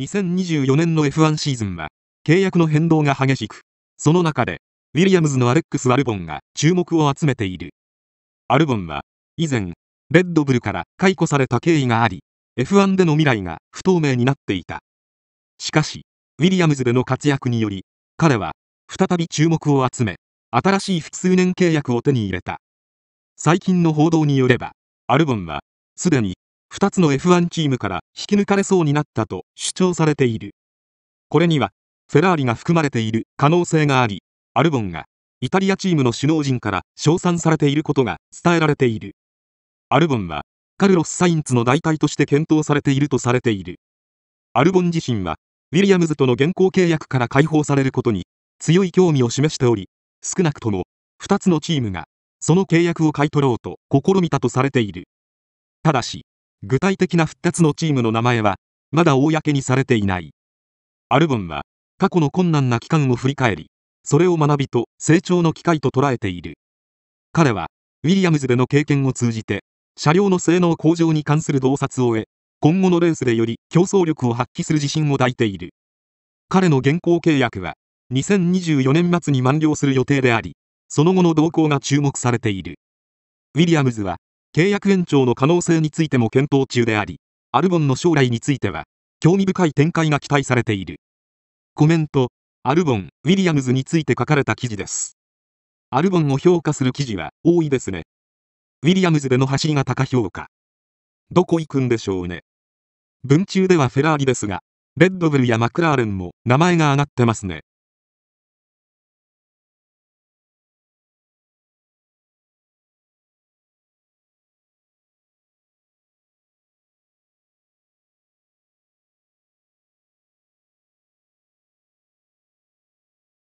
2024年の F1 シーズンは、契約の変動が激しく、その中で、ウィリアムズのアレックス・アルボンが注目を集めている。アルボンは、以前、レッドブルから解雇された経緯があり、F1 での未来が不透明になっていた。しかし、ウィリアムズでの活躍により、彼は、再び注目を集め、新しい複数年契約を手に入れた。最近の報道によれば、アルボンは、すでに2つの F1 チームから引き抜かれそうになったと主張されている。これには、フェラーリが含まれている可能性があり、アルボンがイタリアチームの首脳陣から称賛されていることが伝えられている。アルボンは、カルロス・サインツの代替として検討されているとされている。アルボン自身は、ウィリアムズとの現行契約から解放されることに強い興味を示しており、少なくとも2つのチームがその契約を買い取ろうと試みたとされている。ただし、具体的な復活のチームの名前は、まだ公にされていない。アルボンは、過去の困難な期間を振り返り、それを学びと成長の機会と捉えている。彼は、ウィリアムズでの経験を通じて、車両の性能向上に関する洞察を得、今後のレースでより競争力を発揮する自信を抱いている。彼の現行契約は、2024年末に満了する予定であり、その後の動向が注目されている。ウィリアムズは、契約延長の可能性についても検討中であり、アルボンの将来については、興味深い展開が期待されている。コメント、アルボン、ウィリアムズについて書かれた記事です。アルボンを評価する記事は多いですね。ウィリアムズでの走りが高評価。どこ行くんでしょうね。文中ではフェラーリですが、レッドブルやマクラーレンも名前が挙がってますね。